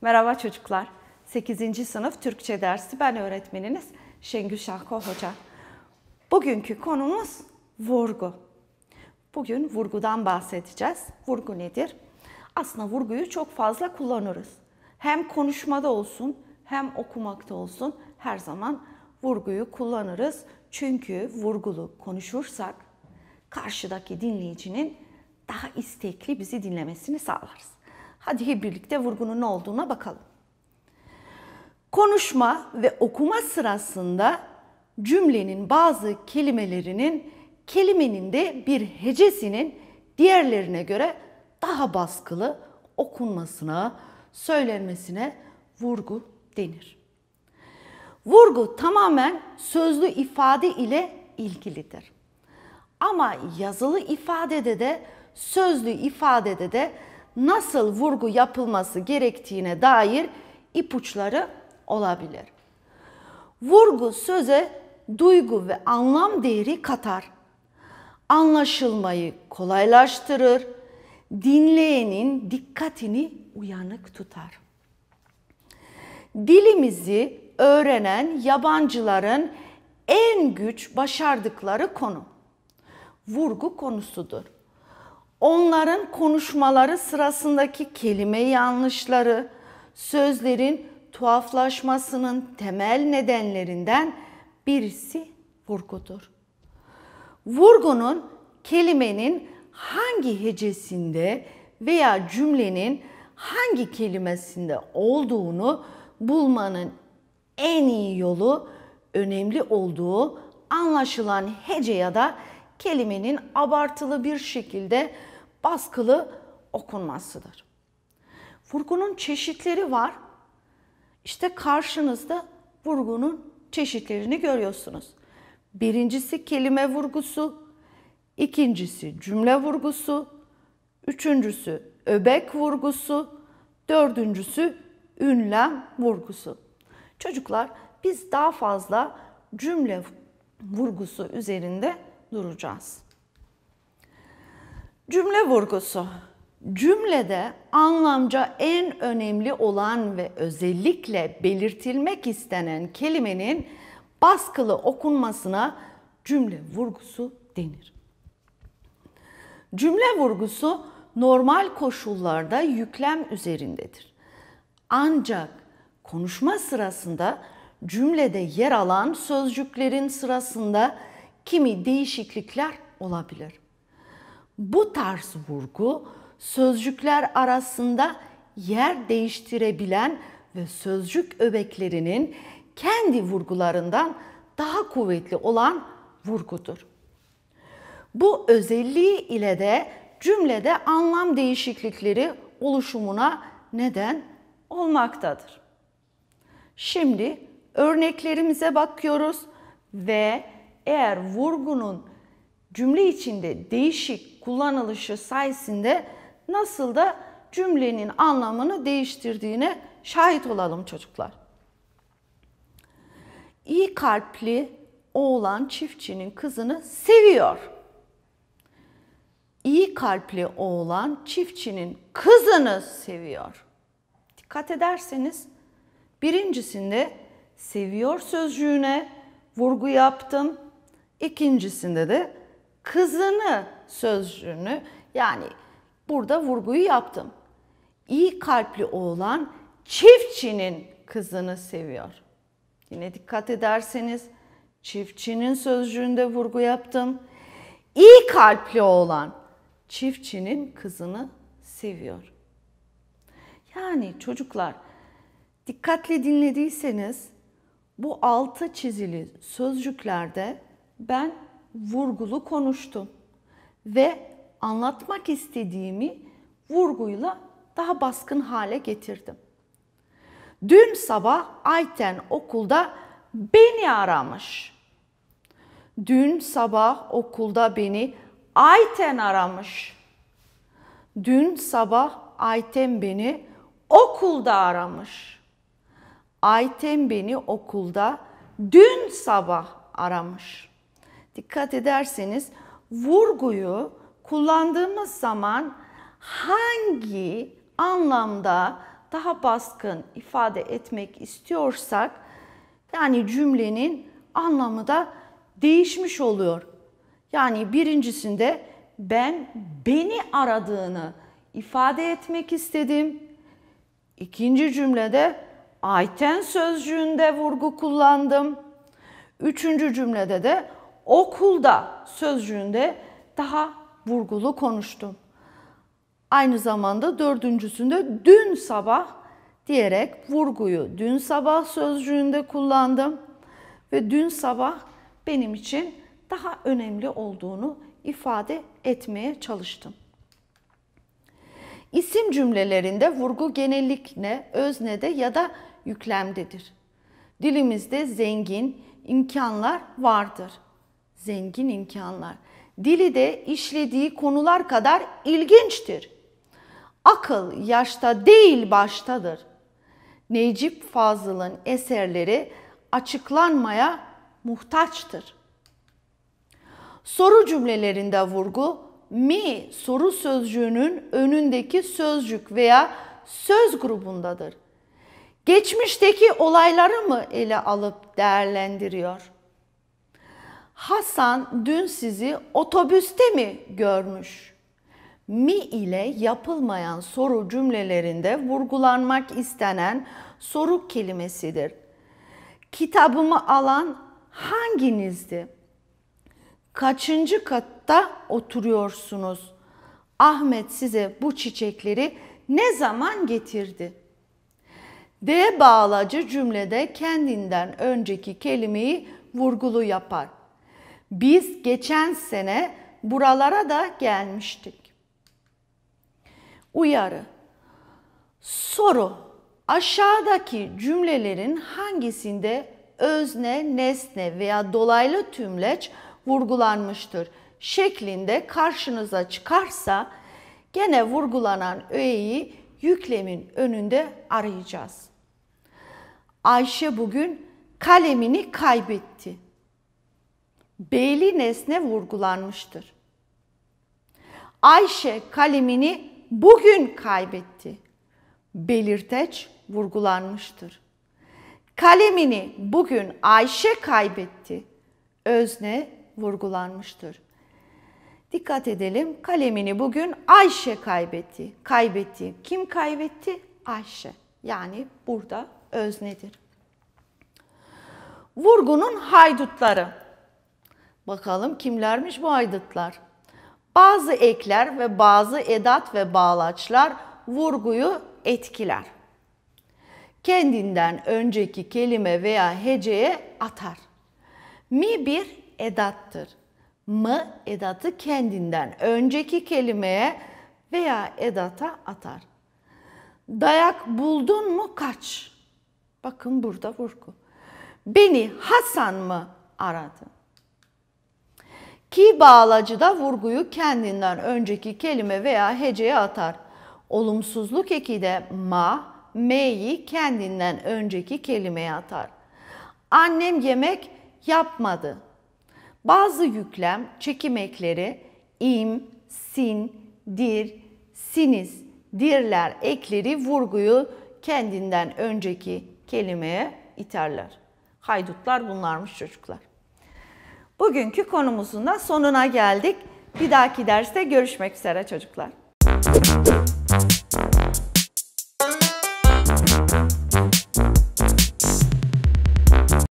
Merhaba çocuklar. 8. sınıf Türkçe dersi ben öğretmeniniz Şengül Şahko Hoca. Bugünkü konumuz vurgu. Bugün vurgudan bahsedeceğiz. Vurgu nedir? Aslında vurguyu çok fazla kullanırız. Hem konuşmada olsun hem okumakta olsun her zaman vurguyu kullanırız. Çünkü vurgulu konuşursak karşıdaki dinleyicinin daha istekli bizi dinlemesini sağlarız. Hadi hep birlikte vurgunun ne olduğuna bakalım. Konuşma ve okuma sırasında cümlenin bazı kelimelerinin kelimenin de bir hecesinin diğerlerine göre daha baskılı okunmasına, söylenmesine vurgu denir. Vurgu tamamen sözlü ifade ile ilgilidir. Ama yazılı ifadede de sözlü ifadede de nasıl vurgu yapılması gerektiğine dair ipuçları olabilir. Vurgu söze duygu ve anlam değeri katar. Anlaşılmayı kolaylaştırır, dinleyenin dikkatini uyanık tutar. Dilimizi öğrenen yabancıların en güç başardıkları konu vurgu konusudur. Onların konuşmaları sırasındaki kelime yanlışları, sözlerin tuhaflaşmasının temel nedenlerinden birisi vurgudur. Vurgunun kelimenin hangi hecesinde veya cümlenin hangi kelimesinde olduğunu bulmanın en iyi yolu önemli olduğu anlaşılan hece ya da kelimenin abartılı bir şekilde baskılı okunmasıdır. Vurgunun çeşitleri var. İşte karşınızda vurgunun çeşitlerini görüyorsunuz. Birincisi kelime vurgusu, ikincisi cümle vurgusu, üçüncüsü öbek vurgusu, dördüncüsü ünlem vurgusu. Çocuklar biz daha fazla cümle vurgusu üzerinde duracağız. Cümle vurgusu. Cümlede anlamca en önemli olan ve özellikle belirtilmek istenen kelimenin baskılı okunmasına cümle vurgusu denir. Cümle vurgusu normal koşullarda yüklem üzerindedir. Ancak konuşma sırasında cümlede yer alan sözcüklerin sırasında kimi değişiklikler olabilir. Bu tarz vurgu sözcükler arasında yer değiştirebilen ve sözcük öbeklerinin kendi vurgularından daha kuvvetli olan vurgudur. Bu özelliği ile de cümlede anlam değişiklikleri oluşumuna neden olmaktadır. Şimdi örneklerimize bakıyoruz ve eğer vurgunun cümle içinde değişik kullanılışı sayesinde nasıl da cümlenin anlamını değiştirdiğine şahit olalım çocuklar. İyi kalpli oğlan çiftçinin kızını seviyor. İyi kalpli oğlan çiftçinin kızını seviyor. Dikkat ederseniz Birincisinde seviyor sözcüğüne vurgu yaptım. İkincisinde de kızını sözcüğünü yani burada vurguyu yaptım. İyi kalpli oğlan çiftçinin kızını seviyor. Yine dikkat ederseniz çiftçinin sözcüğünde vurgu yaptım. İyi kalpli oğlan çiftçinin kızını seviyor. Yani çocuklar Dikkatle dinlediyseniz bu altı çizili sözcüklerde ben vurgulu konuştum ve anlatmak istediğimi vurguyla daha baskın hale getirdim. Dün sabah Ayten okulda beni aramış. Dün sabah okulda beni Ayten aramış. Dün sabah Ayten beni okulda aramış.'' Ayten beni okulda dün sabah aramış. Dikkat ederseniz vurguyu kullandığımız zaman hangi anlamda daha baskın ifade etmek istiyorsak yani cümlenin anlamı da değişmiş oluyor. Yani birincisinde ben beni aradığını ifade etmek istedim. İkinci cümlede Ayten sözcüğünde vurgu kullandım. Üçüncü cümlede de okulda sözcüğünde daha vurgulu konuştum. Aynı zamanda dördüncüsünde dün sabah diyerek vurguyu dün sabah sözcüğünde kullandım. Ve dün sabah benim için daha önemli olduğunu ifade etmeye çalıştım. İsim cümlelerinde vurgu genellikle özne de ya da yüklemdedir. Dilimizde zengin imkanlar vardır. Zengin imkanlar. Dili de işlediği konular kadar ilginçtir. Akıl yaşta değil baştadır. Necip Fazıl'ın eserleri açıklanmaya muhtaçtır. Soru cümlelerinde vurgu mi soru sözcüğünün önündeki sözcük veya söz grubundadır geçmişteki olayları mı ele alıp değerlendiriyor? Hasan dün sizi otobüste mi görmüş? Mi ile yapılmayan soru cümlelerinde vurgulanmak istenen soru kelimesidir. Kitabımı alan hanginizdi? Kaçıncı katta oturuyorsunuz? Ahmet size bu çiçekleri ne zaman getirdi?'' D bağlacı cümlede kendinden önceki kelimeyi vurgulu yapar. Biz geçen sene buralara da gelmiştik. Uyarı Soru Aşağıdaki cümlelerin hangisinde özne, nesne veya dolaylı tümleç vurgulanmıştır şeklinde karşınıza çıkarsa gene vurgulanan öğeyi yüklemin önünde arayacağız. Ayşe bugün kalemini kaybetti. Beyli nesne vurgulanmıştır. Ayşe kalemini bugün kaybetti. Belirteç vurgulanmıştır. Kalemini bugün Ayşe kaybetti. Özne vurgulanmıştır. Dikkat edelim. Kalemini bugün Ayşe kaybetti. Kaybetti. Kim kaybetti? Ayşe. Yani burada öznedir. Vurgunun haydutları. Bakalım kimlermiş bu haydutlar? Bazı ekler ve bazı edat ve bağlaçlar vurguyu etkiler. Kendinden önceki kelime veya heceye atar. Mi bir edattır mı edatı kendinden önceki kelimeye veya edata atar. Dayak buldun mu kaç. Bakın burada vurgu. Beni Hasan mı aradı? Ki bağlacı da vurguyu kendinden önceki kelime veya heceye atar. Olumsuzluk eki de ma, me'yi kendinden önceki kelimeye atar. Annem yemek yapmadı. Bazı yüklem çekim ekleri im, sin, dir, siniz, dirler ekleri vurguyu kendinden önceki kelimeye iterler. Haydutlar bunlarmış çocuklar. Bugünkü konumuzun da sonuna geldik. Bir dahaki derste görüşmek üzere çocuklar.